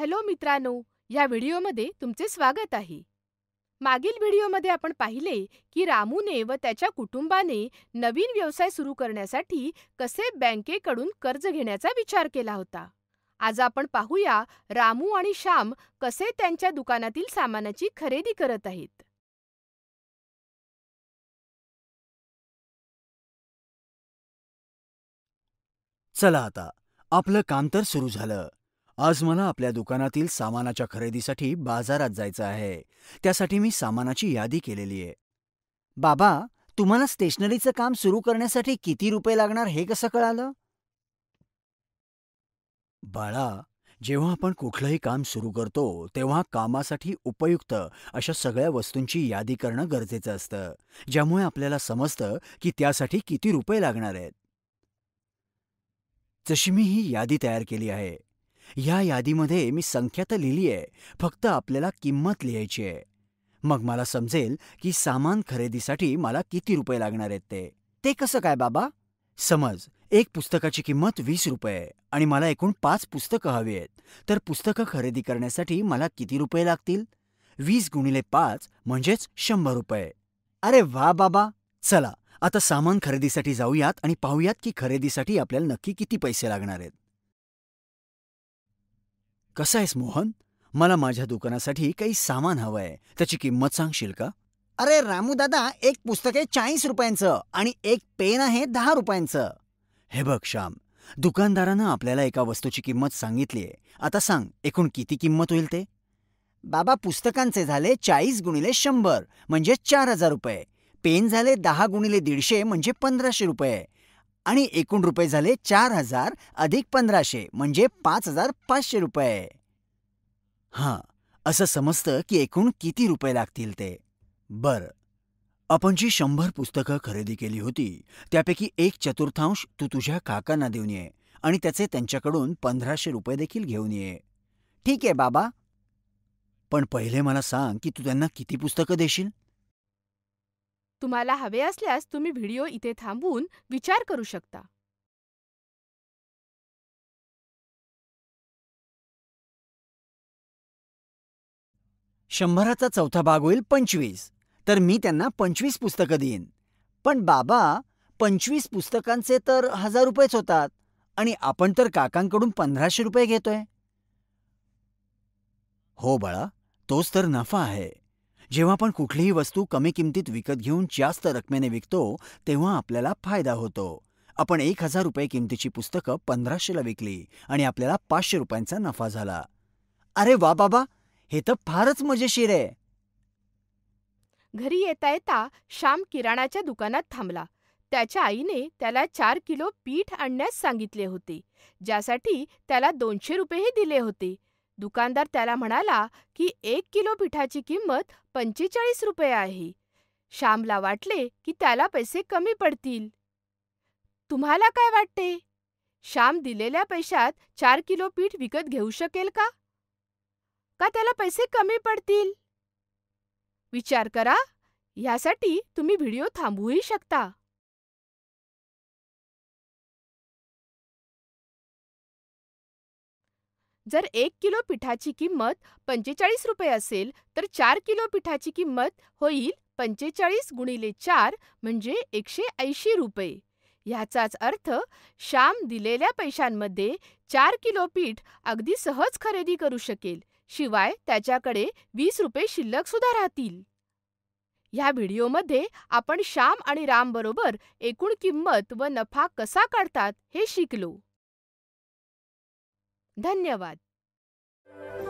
Hello मित्रांनो या व्हिडिओमध्ये तुमचे स्वागत आहे मागील व्हिडिओमध्ये आपण पाहिले की रामूने व त्याच्या कुटुंबाने नवीन व्यवसाय सुरू करण्यासाठी कसे बँकेकडून कर्ज घेण्याचा विचार केला होता आज आपण पाहूया रामू आणि श्याम कसे त्यांच्या दुकानातील सामानाची खरेदी करत आहेत चला आता आपलं काम तर सुरू झालं आज मला आपल्या दुकानातील सामानाच्या खरेदीसाठी बाजारात जायचं आहे त्यासाठी मी सामानाची यादी केलेली आहे बाबा तुम्हाला स्टेशनरीचं काम सुरू करण्यासाठी किती रुपये लागणार हे कसं कळालं बाळा जेव्हा आपण कुठलंही काम सुरू करतो तेव्हा कामासाठी उपयुक्त अशा सगळ्या वस्तूंची यादी करणं गरजेचं असतं ज्यामुळे आपल्याला समजतं की त्यासाठी किती रुपये लागणार आहेत जशी मी ही यादी तयार केली आहे या यादीमध्ये मी संख्या तर आहे फक्त आपल्याला किंमत आहे मग मला समजेल की सामान खरेदीसाठी मला किती रुपये लागणार आहेत ते. ते कसं काय बाबा? समज एक पुस्तकाची किंमत वीस रुपये आणि मला एकूण पाच पुस्तकं हवी आहेत, तर पुस्तकं खरेदी करण्यासाठी मला किती रुपये लागतील? वीस गुणिले पाच म्हणजेच शंभर रुपये. अरे वा बाबा! चला आता सामान खरेदीसाठी जाऊयात आणि पाहूयात की खरेदीसाठी आपल्याला नक्की किती पैसे लागणार आहेत. कसा आहेस मोहन मला माझ्या दुकानासाठी काही सामान आहे त्याची किंमत सांगशील का अरे रामू दादा एक पुस्तक आहे चाळीस रुपयांचं आणि एक पेन आहे दहा रुपयांचं हे बघ श्याम दुकानदारानं आपल्याला एका वस्तूची किंमत सांगितलीये आता सांग एकूण किती किंमत होईल ते बाबा पुस्तकांचे झाले चाळीस गुणिले शंभर म्हणजे चार हजार रुपये पेन झाले दहा गुणिले दीडशे म्हणजे पंधराशे रुपये आणि एकूण रुपये झाले चार हजार अधिक पंधराशे म्हणजे पाच हजार पाचशे रुपये हां असं समजतं की एकूण किती रुपये लागतील ते बर आपण जी शंभर पुस्तकं खरेदी केली होती त्यापैकी एक चतुर्थांश तू तुझ्या काकांना देऊन ये आणि त्याचे त्यांच्याकडून पंधराशे रुपये देखील घेऊन ये ठीक आहे बाबा पण पहिले मला सांग की तू त्यांना किती पुस्तकं देशील तुम्हाला हवे असल्यास तुम्ही व्हिडिओ इथे थांबवून विचार करू शकता शंभराचा चौथा भाग होईल पंचवीस तर मी त्यांना पंचवीस पुस्तकं देईन पण बाबा पंचवीस पुस्तकांचे तर हजार रुपयेच होतात आणि आपण तर काकांकडून पंधराशे रुपये घेतोय हो बाळा तोच तर नफा आहे जेव्हा आपण कुठलीही वस्तू कमी किमतीत विकत घेऊन जास्त रकमेने विकतो तेव्हा आपल्याला फायदा होतो आपण एक हजार रुपये किमतीची पुस्तकं पंधराशेला विकली आणि आपल्याला पाचशे रुपयांचा नफा झाला अरे वा बाबा हे तर फारच मजेशीर आहे घरी येता येता श्याम किराणाच्या दुकानात थांबला त्याच्या आईने त्याला चार किलो पीठ आणण्यास सांगितले होते ज्यासाठी त्याला दोनशे रुपयेही दिले होते दुकानदार त्याला म्हणाला की एक किलो पिठाची किंमत पंचेचाळीस रुपये आहे श्यामला वाटले की त्याला पैसे कमी पडतील तुम्हाला काय वाटते श्याम दिलेल्या पैशात चार किलो पीठ विकत घेऊ शकेल का का त्याला पैसे कमी पडतील विचार करा ह्यासाठी तुम्ही व्हिडिओ थांबवूही शकता जर एक किलो पिठाची किंमत पंचेचाळीस रुपये असेल तर चार किलो पिठाची किंमत होईल पंचेचाळीस गुणिले चार म्हणजे एकशे ऐंशी रुपये ह्याचाच अर्थ श्याम दिलेल्या पैशांमध्ये चार किलो पीठ अगदी सहज खरेदी करू शकेल शिवाय त्याच्याकडे वीस रुपये शिल्लक सुद्धा राहतील ह्या व्हिडिओमध्ये आपण श्याम आणि राम बरोबर एकूण किंमत व नफा कसा काढतात हे शिकलो धन्यवाद Thank you.